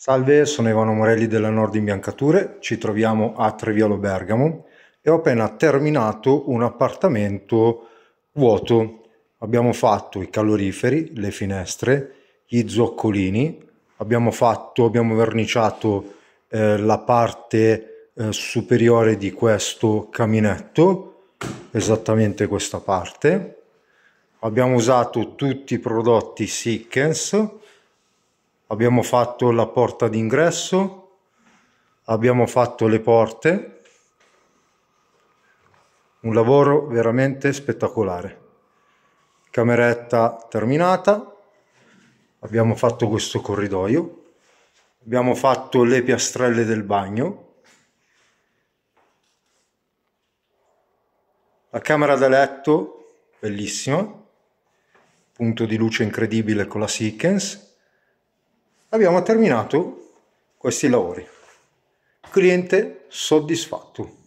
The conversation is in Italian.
Salve, sono Ivano Morelli della Nord Imbiancature, ci troviamo a Treviolo Bergamo e ho appena terminato un appartamento vuoto. Abbiamo fatto i caloriferi, le finestre, gli zoccolini, abbiamo, fatto, abbiamo verniciato eh, la parte eh, superiore di questo caminetto, esattamente questa parte. Abbiamo usato tutti i prodotti Sickens abbiamo fatto la porta d'ingresso, abbiamo fatto le porte, un lavoro veramente spettacolare. Cameretta terminata, abbiamo fatto questo corridoio, abbiamo fatto le piastrelle del bagno, La camera da letto, bellissima, punto di luce incredibile con la Seekens, abbiamo terminato questi lavori. Cliente soddisfatto.